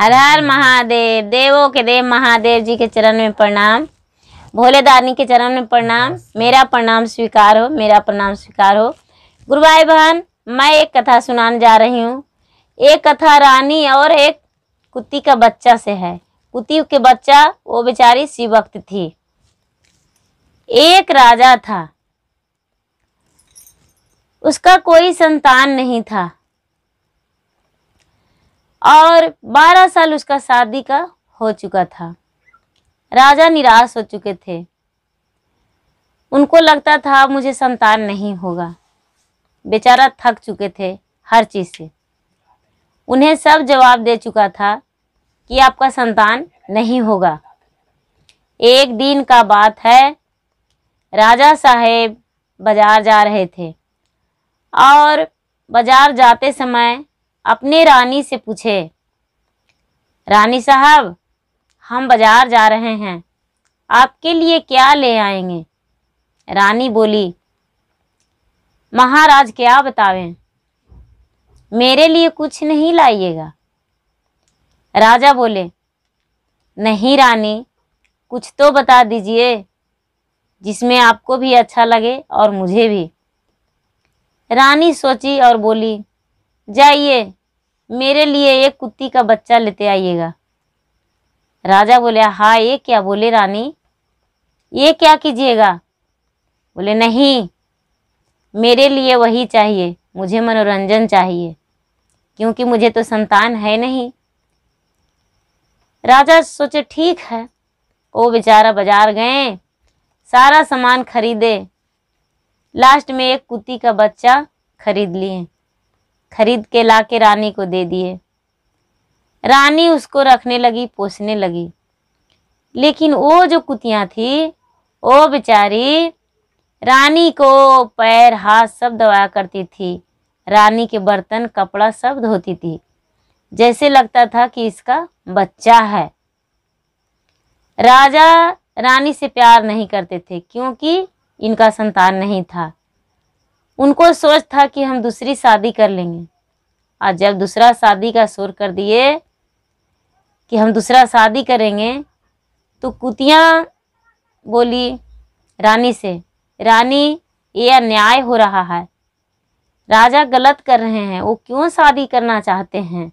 हर हर महादेव देवों के देव महादेव जी के चरण में प्रणाम भोले दानी के चरण में प्रणाम मेरा प्रणाम स्वीकार हो मेरा प्रणाम स्वीकार हो गुरु भाई बहन मैं एक कथा सुनाने जा रही हूँ एक कथा रानी और एक कुत्ती का बच्चा से है कुत्ती के बच्चा वो बेचारी भक्त थी एक राजा था उसका कोई संतान नहीं था और 12 साल उसका शादी का हो चुका था राजा निराश हो चुके थे उनको लगता था मुझे संतान नहीं होगा बेचारा थक चुके थे हर चीज़ से उन्हें सब जवाब दे चुका था कि आपका संतान नहीं होगा एक दिन का बात है राजा साहेब बाजार जा रहे थे और बाजार जाते समय अपने रानी से पूछे रानी साहब हम बाजार जा रहे हैं आपके लिए क्या ले आएंगे रानी बोली महाराज क्या बतावें मेरे लिए कुछ नहीं लाइएगा राजा बोले नहीं रानी कुछ तो बता दीजिए जिसमें आपको भी अच्छा लगे और मुझे भी रानी सोची और बोली जाइए मेरे लिए एक कुत्ती का बच्चा लेते आइएगा राजा बोले हाँ ये क्या बोले रानी ये क्या कीजिएगा बोले नहीं मेरे लिए वही चाहिए मुझे मनोरंजन चाहिए क्योंकि मुझे तो संतान है नहीं राजा सोचे ठीक है वो बेचारा बाजार गए सारा सामान खरीदे लास्ट में एक कुत्ती का बच्चा खरीद लिए खरीद के ला के रानी को दे दिए रानी उसको रखने लगी पोसने लगी लेकिन वो जो कुतिया थी वो बेचारी रानी को पैर हाथ सब दबाया करती थी रानी के बर्तन कपड़ा सब धोती थी जैसे लगता था कि इसका बच्चा है राजा रानी से प्यार नहीं करते थे क्योंकि इनका संतान नहीं था उनको सोच था कि हम दूसरी शादी कर लेंगे और जब दूसरा शादी का शोर कर दिए कि हम दूसरा शादी करेंगे तो कुतियाँ बोली रानी से रानी ये अन्याय हो रहा है राजा गलत कर रहे हैं वो क्यों शादी करना चाहते हैं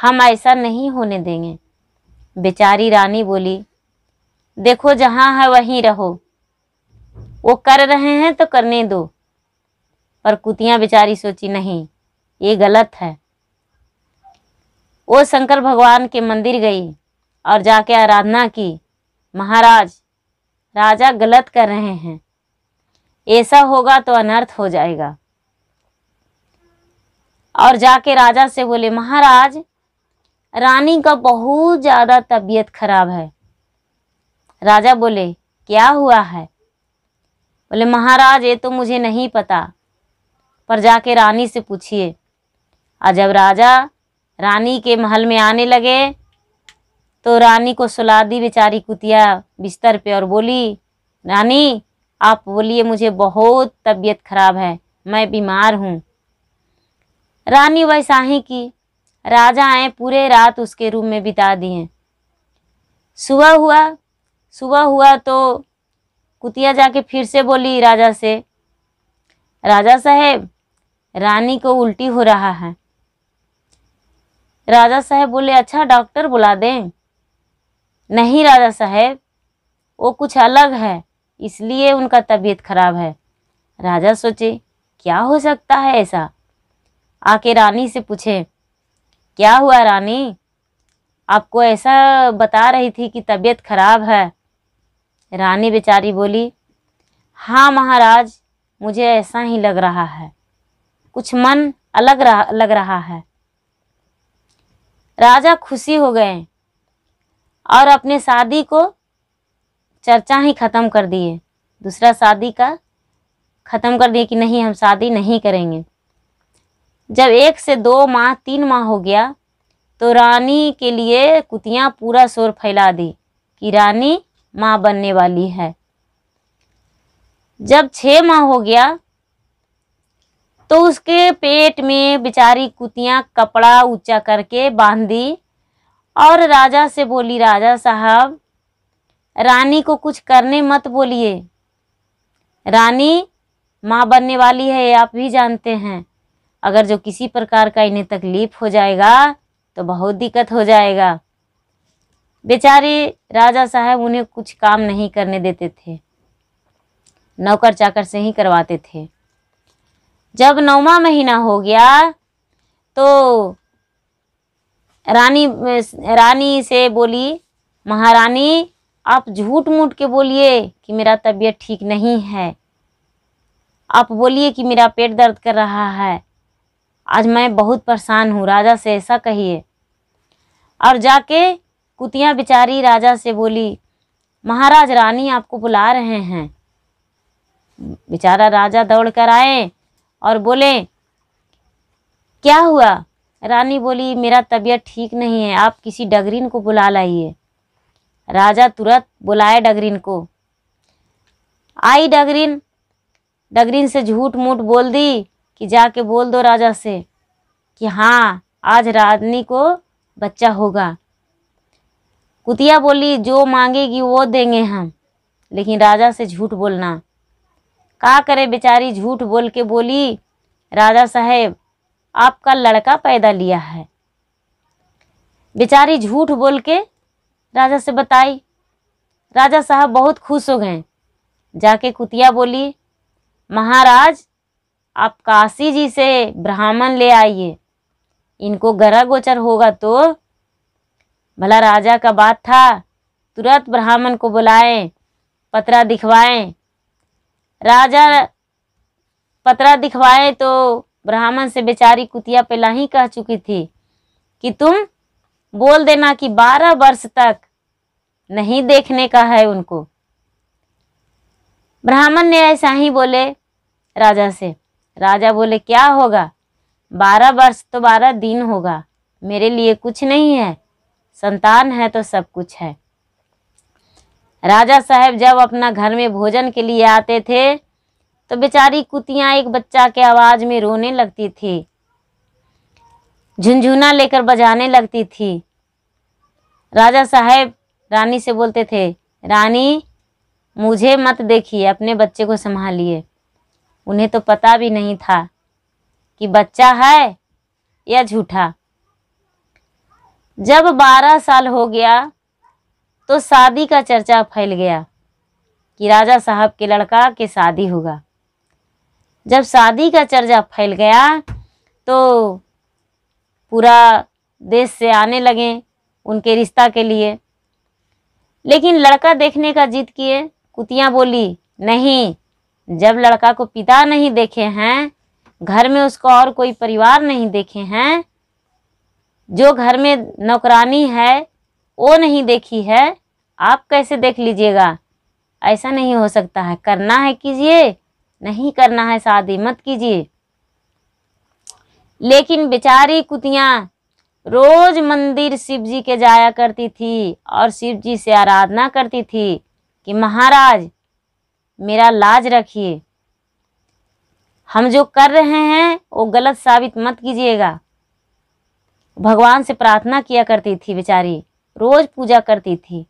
हम ऐसा नहीं होने देंगे बेचारी रानी बोली देखो जहाँ है वहीं रहो वो कर रहे हैं तो करने दो पर कुतिया बेचारी सोची नहीं ये गलत है वो शंकर भगवान के मंदिर गई और जाके आराधना की महाराज राजा गलत कर रहे हैं ऐसा होगा तो अनर्थ हो जाएगा और जाके राजा से बोले महाराज रानी का बहुत ज़्यादा तबीयत खराब है राजा बोले क्या हुआ है बोले महाराज ये तो मुझे नहीं पता पर जाके रानी से पूछिए और जब राजा रानी के महल में आने लगे तो रानी को सुला दी बेचारी कुतिया बिस्तर पे और बोली रानी आप बोलिए मुझे बहुत तबीयत खराब है मैं बीमार हूँ रानी वैसा ही की राजा आए पूरे रात उसके रूम में बिता दिए सुबह हुआ सुबह हुआ तो कुतिया जाके फिर से बोली राजा से राजा साहेब रानी को उल्टी हो रहा है राजा साहब बोले अच्छा डॉक्टर बुला दें नहीं राजा साहब वो कुछ अलग है इसलिए उनका तबीयत खराब है राजा सोचे क्या हो सकता है ऐसा आके रानी से पूछे क्या हुआ रानी आपको ऐसा बता रही थी कि तबीयत खराब है रानी बेचारी बोली हाँ महाराज मुझे ऐसा ही लग रहा है कुछ मन अलग रहा, लग रहा है राजा खुशी हो गए और अपने शादी को चर्चा ही ख़त्म कर दिए दूसरा शादी का ख़त्म कर दिए कि नहीं हम शादी नहीं करेंगे जब एक से दो माह तीन माह हो गया तो रानी के लिए कुतियाँ पूरा शोर फैला दी कि रानी माँ बनने वाली है जब छः माह हो गया तो उसके पेट में बेचारी कुतियाँ कपड़ा ऊंचा करके बांध दी और राजा से बोली राजा साहब रानी को कुछ करने मत बोलिए रानी माँ बनने वाली है आप भी जानते हैं अगर जो किसी प्रकार का इन्हें तकलीफ हो जाएगा तो बहुत दिक्कत हो जाएगा बेचारे राजा साहब उन्हें कुछ काम नहीं करने देते थे नौकर चाकर से ही करवाते थे जब नौवा महीना हो गया तो रानी रानी से बोली महारानी आप झूठ मूठ के बोलिए कि मेरा तबीयत ठीक नहीं है आप बोलिए कि मेरा पेट दर्द कर रहा है आज मैं बहुत परेशान हूँ राजा से ऐसा कहिए और जाके कुतिया बेचारी राजा से बोली महाराज रानी आपको बुला रहे हैं बेचारा राजा दौड़ कर आए और बोले क्या हुआ रानी बोली मेरा तबीयत ठीक नहीं है आप किसी डगरीन को बुला लाइए राजा तुरंत बुलाए डगरीन को आई डगरीन डगरीन से झूठ मूठ बोल दी कि जाके बोल दो राजा से कि हाँ आज रानी को बच्चा होगा कुतिया बोली जो मांगेगी वो देंगे हम लेकिन राजा से झूठ बोलना का करे बेचारी झूठ बोल के बोली राजा साहेब आपका लड़का पैदा लिया है बेचारी झूठ बोल के राजा से बताई राजा साहब बहुत खुश हो गए जाके कुतिया बोली महाराज आप काशी जी से ब्राह्मण ले आइए इनको गरा गोचर होगा तो भला राजा का बात था तुरंत ब्राह्मण को बुलाएं पतरा दिखवाएं राजा पतरा दिखवाए तो ब्राह्मण से बेचारी कुतिया पहला ही कह चुकी थी कि तुम बोल देना कि बारह वर्ष तक नहीं देखने का है उनको ब्राह्मण ने ऐसा ही बोले राजा से राजा बोले क्या होगा बारह वर्ष तो बारह दिन होगा मेरे लिए कुछ नहीं है संतान है तो सब कुछ है राजा साहब जब अपना घर में भोजन के लिए आते थे तो बेचारी कुतियाँ एक बच्चा के आवाज़ में रोने लगती थी झुंझुना लेकर बजाने लगती थी राजा साहब रानी से बोलते थे रानी मुझे मत देखिए अपने बच्चे को संभालिए उन्हें तो पता भी नहीं था कि बच्चा है या झूठा जब बारह साल हो गया तो शादी का चर्चा फैल गया कि राजा साहब के लड़का के शादी होगा जब शादी का चर्चा फैल गया तो पूरा देश से आने लगे उनके रिश्ता के लिए लेकिन लड़का देखने का जिद किए कुतियाँ बोली नहीं जब लड़का को पिता नहीं देखे हैं घर में उसको और कोई परिवार नहीं देखे हैं जो घर में नौकरानी है वो नहीं देखी है आप कैसे देख लीजिएगा ऐसा नहीं हो सकता है करना है कीजिए नहीं करना है शादी मत कीजिए लेकिन बेचारी कुतियाँ रोज मंदिर शिव जी के जाया करती थी और शिव जी से आराधना करती थी कि महाराज मेरा लाज रखिए हम जो कर रहे हैं वो गलत साबित मत कीजिएगा भगवान से प्रार्थना किया करती थी बेचारी रोज पूजा करती थी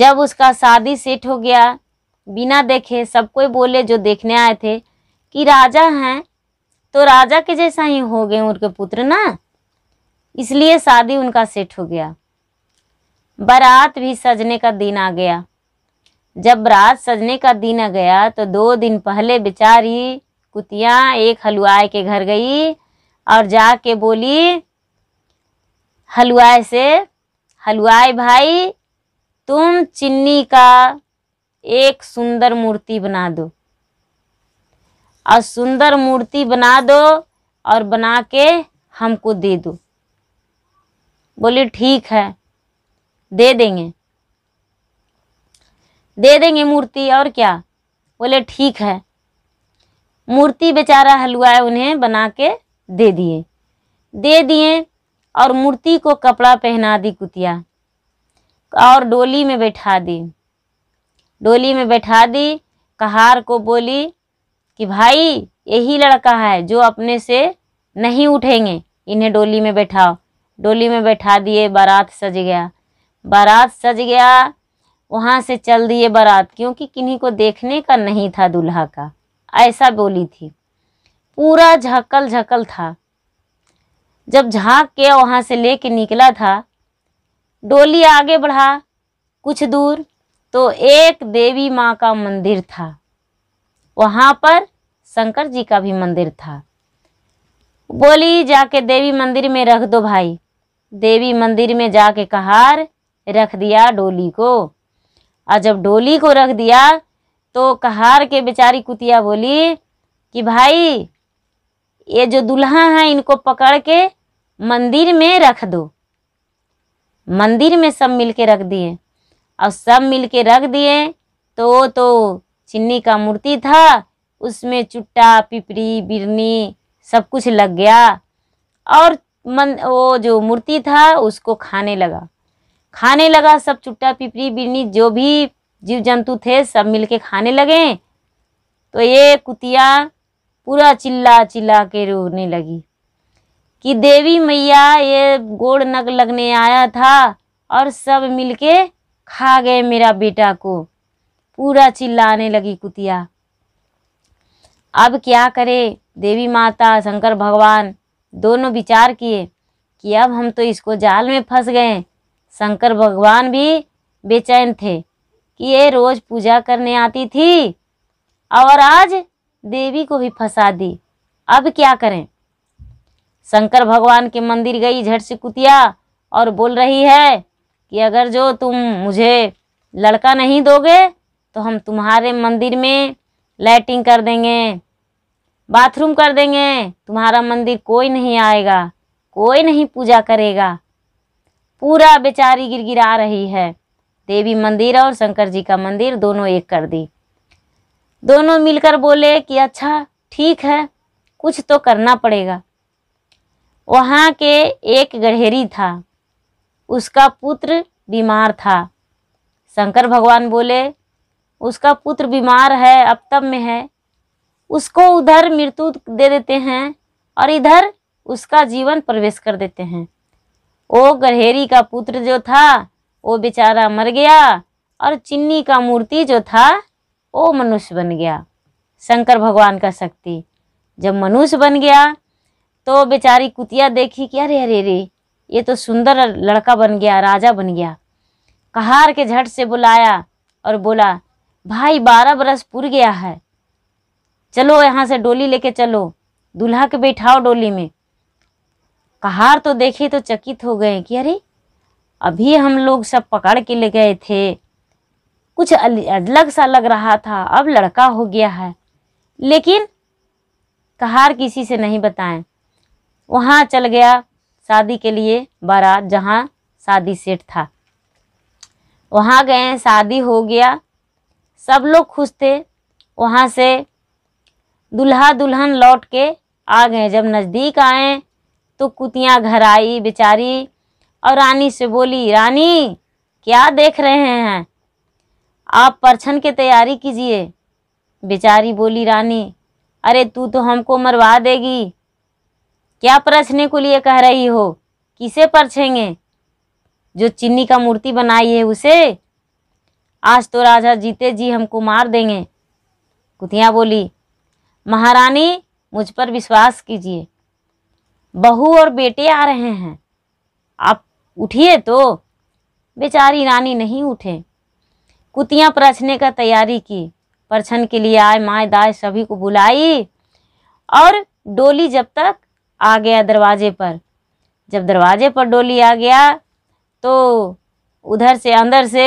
जब उसका शादी सेट हो गया बिना देखे सब कोई बोले जो देखने आए थे कि राजा हैं तो राजा के जैसा ही हो गए उनके पुत्र ना इसलिए शादी उनका सेट हो गया बारात भी सजने का दिन आ गया जब बारात सजने का दिन आ गया तो दो दिन पहले बेचारी कुतिया एक हलवाई के घर गई और जाके बोली हलवाई से हलवाई भाई तुम चिन्नी का एक सुंदर मूर्ति बना दो और सुंदर मूर्ति बना दो और बना के हमको दे दो बोले ठीक है दे देंगे दे देंगे मूर्ति और क्या बोले ठीक है मूर्ति बेचारा हलवाई उन्हें बना के दे दिए दे दिए और मूर्ति को कपड़ा पहना दी कुतिया और डोली में बैठा दी डोली में बैठा दी कहार को बोली कि भाई यही लड़का है जो अपने से नहीं उठेंगे इन्हें डोली में बैठाओ डोली में बैठा दिए बारात सज गया बारात सज गया वहाँ से चल दिए बारात क्योंकि किन्हीं को देखने का नहीं था दूल्हा का ऐसा बोली थी पूरा झकल झकल था जब झाँक के वहाँ से लेके निकला था डोली आगे बढ़ा कुछ दूर तो एक देवी माँ का मंदिर था वहाँ पर शंकर जी का भी मंदिर था बोली जाके देवी मंदिर में रख दो भाई देवी मंदिर में जाके कहार रख दिया डोली को और जब डोली को रख दिया तो कहार के बेचारी कुतिया बोली कि भाई ये जो दूल्हा है इनको पकड़ के मंदिर में रख दो मंदिर में सब मिल के रख दिए और सब मिल के रख दिए तो तो चिन्नी का मूर्ति था उसमें चुट्टा पिपरी बिरनी सब कुछ लग गया और मन वो जो मूर्ति था उसको खाने लगा खाने लगा सब चुट्टा पिपरी बिरनी जो भी जीव जंतु थे सब मिलके खाने लगे तो ये कुतिया पूरा चिल्ला चिल्ला के रोने लगी कि देवी मैया ये गोड़ नग लगने आया था और सब मिलके खा गए मेरा बेटा को पूरा चिल्लाने लगी कुतिया अब क्या करे देवी माता शंकर भगवान दोनों विचार किए कि अब हम तो इसको जाल में फंस गए शंकर भगवान भी बेचैन थे कि ये रोज़ पूजा करने आती थी और आज देवी को भी फंसा दी अब क्या करें शंकर भगवान के मंदिर गई झट से कुतिया और बोल रही है कि अगर जो तुम मुझे लड़का नहीं दोगे तो हम तुम्हारे मंदिर में लाइटिंग कर देंगे बाथरूम कर देंगे तुम्हारा मंदिर कोई नहीं आएगा कोई नहीं पूजा करेगा पूरा बेचारी गिर गिरा रही है देवी मंदिर और शंकर जी का मंदिर दोनों एक कर दी दोनों मिलकर बोले कि अच्छा ठीक है कुछ तो करना पड़ेगा वहाँ के एक गढ़ेरी था उसका पुत्र बीमार था शंकर भगवान बोले उसका पुत्र बीमार है अब तब में है उसको उधर मृत्यु दे देते हैं और इधर उसका जीवन प्रवेश कर देते हैं वो गढ़ेरी का पुत्र जो था वो बेचारा मर गया और चिन्नी का मूर्ति जो था वो मनुष्य बन गया शंकर भगवान का शक्ति जब मनुष्य बन गया तो बेचारी कुतिया देखी कि अरे अरे अरे ये तो सुंदर लड़का बन गया राजा बन गया कहार के झट से बुलाया और बोला भाई बारह बरस पुर गया है चलो यहाँ से डोली लेके चलो दूल्हा के बैठाओ डोली में कहार तो देखे तो चकित हो गए कि अरे अभी हम लोग सब पकड़ के ले गए थे कुछ अलग सा लग रहा था अब लड़का हो गया है लेकिन कहार किसी से नहीं बताएं वहाँ चल गया शादी के लिए बारात जहाँ शादी सेट था वहाँ गए शादी हो गया सब लोग खुश थे वहाँ से दुल्हा दुल्हन लौट के आ गए जब नज़दीक आए तो कुतियाँ घर आई बेचारी और रानी से बोली रानी क्या देख रहे हैं आप परछन की तैयारी कीजिए बेचारी बोली रानी अरे तू तो हमको मरवा देगी क्या परछने को लिए कह रही हो किसे परछेंगे जो चिन्नी का मूर्ति बनाई है उसे आज तो राजा जीते जी हमको मार देंगे कुतिया बोली महारानी मुझ पर विश्वास कीजिए बहू और बेटे आ रहे हैं आप उठिए तो बेचारी रानी नहीं उठे कुतियाँ परछने का तैयारी की परछन के लिए आए माए दाए सभी को बुलाई और डोली जब तक आ गया दरवाजे पर जब दरवाजे पर डोली आ गया तो उधर से अंदर से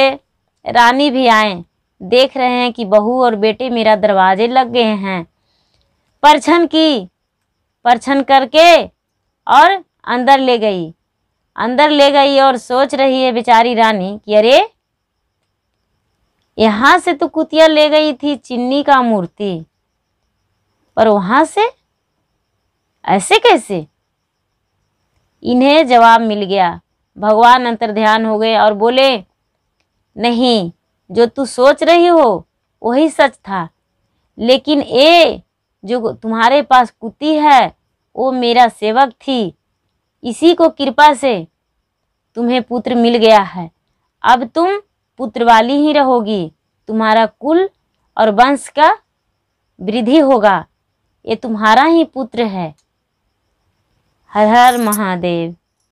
रानी भी आए देख रहे हैं कि बहू और बेटे मेरा दरवाजे लग गए हैं परछन की परछन करके और अंदर ले गई अंदर ले गई और सोच रही है बेचारी रानी कि अरे यहाँ से तो कुतिया ले गई थी चिन्नी का मूर्ति पर वहाँ से ऐसे कैसे इन्हें जवाब मिल गया भगवान अंतर ध्यान हो गए और बोले नहीं जो तू सोच रही हो वही सच था लेकिन ए जो तुम्हारे पास कुत्ती है वो मेरा सेवक थी इसी को कृपा से तुम्हें पुत्र मिल गया है अब तुम पुत्र वाली ही रहोगी तुम्हारा कुल और वंश का वृद्धि होगा ये तुम्हारा ही पुत्र है हर हर महादेव